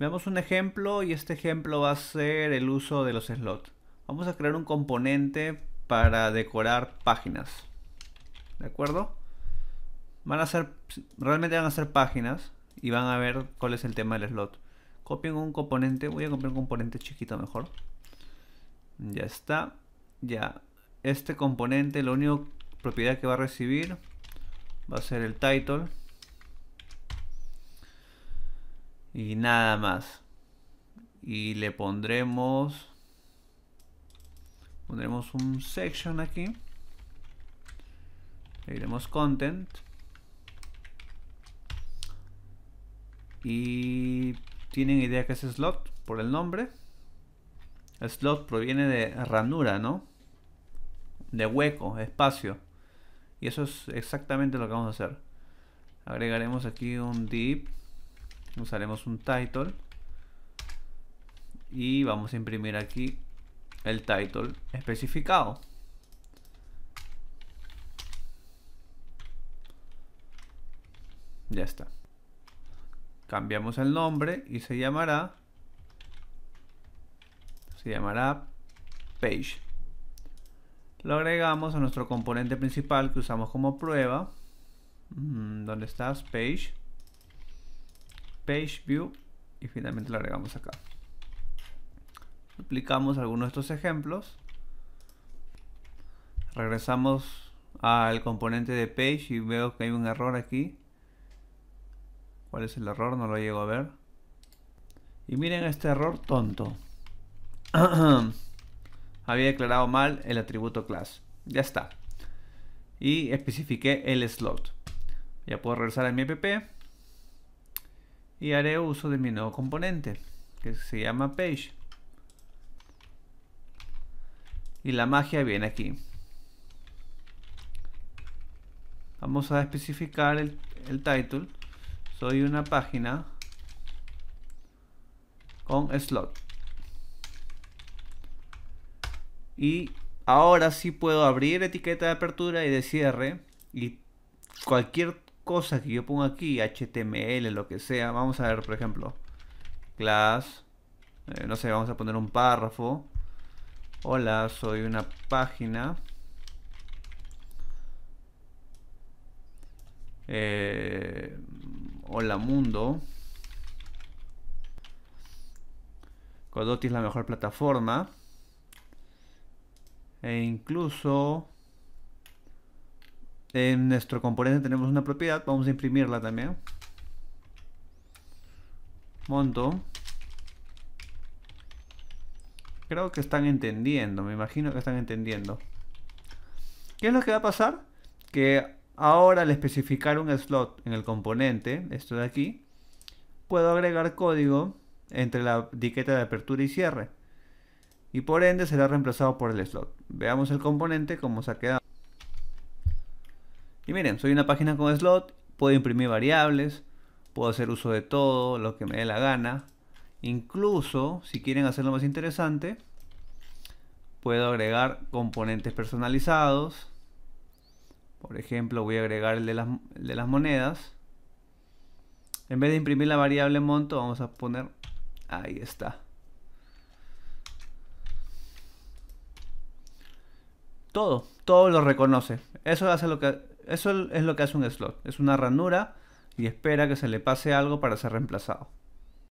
Veamos un ejemplo y este ejemplo va a ser el uso de los slots. Vamos a crear un componente para decorar páginas. ¿De acuerdo? Van a ser, realmente van a ser páginas y van a ver cuál es el tema del slot. Copien un componente, voy a comprar un componente chiquito mejor. Ya está, ya. Este componente, la única propiedad que va a recibir va a ser el title y nada más y le pondremos pondremos un section aquí le iremos content y tienen idea que es slot por el nombre el slot proviene de ranura no de hueco espacio y eso es exactamente lo que vamos a hacer agregaremos aquí un div usaremos un title y vamos a imprimir aquí el title especificado ya está cambiamos el nombre y se llamará se llamará page lo agregamos a nuestro componente principal que usamos como prueba mm, ¿dónde estás? page page view y finalmente lo agregamos acá. Duplicamos algunos de estos ejemplos. Regresamos al componente de page y veo que hay un error aquí. ¿Cuál es el error? No lo llego a ver. Y miren este error tonto. Había declarado mal el atributo class. Ya está. Y especifiqué el slot. Ya puedo regresar a mi app y haré uso de mi nuevo componente que se llama page y la magia viene aquí vamos a especificar el, el title soy una página con slot y ahora sí puedo abrir etiqueta de apertura y de cierre y cualquier cosas que yo pongo aquí, HTML, lo que sea, vamos a ver, por ejemplo, class, eh, no sé, vamos a poner un párrafo. Hola, soy una página. Eh, hola mundo. Codoti es la mejor plataforma. E incluso en nuestro componente tenemos una propiedad, vamos a imprimirla también. Monto. Creo que están entendiendo, me imagino que están entendiendo. ¿Qué es lo que va a pasar? Que ahora al especificar un slot en el componente, esto de aquí, puedo agregar código entre la etiqueta de apertura y cierre. Y por ende será reemplazado por el slot. Veamos el componente como se ha quedado. Y miren, soy una página con slot, puedo imprimir variables, puedo hacer uso de todo, lo que me dé la gana. Incluso, si quieren hacerlo más interesante, puedo agregar componentes personalizados. Por ejemplo, voy a agregar el de las, de las monedas. En vez de imprimir la variable monto, vamos a poner... Ahí está. Todo, todo lo reconoce. Eso hace lo que eso es lo que hace un slot. Es una ranura y espera que se le pase algo para ser reemplazado.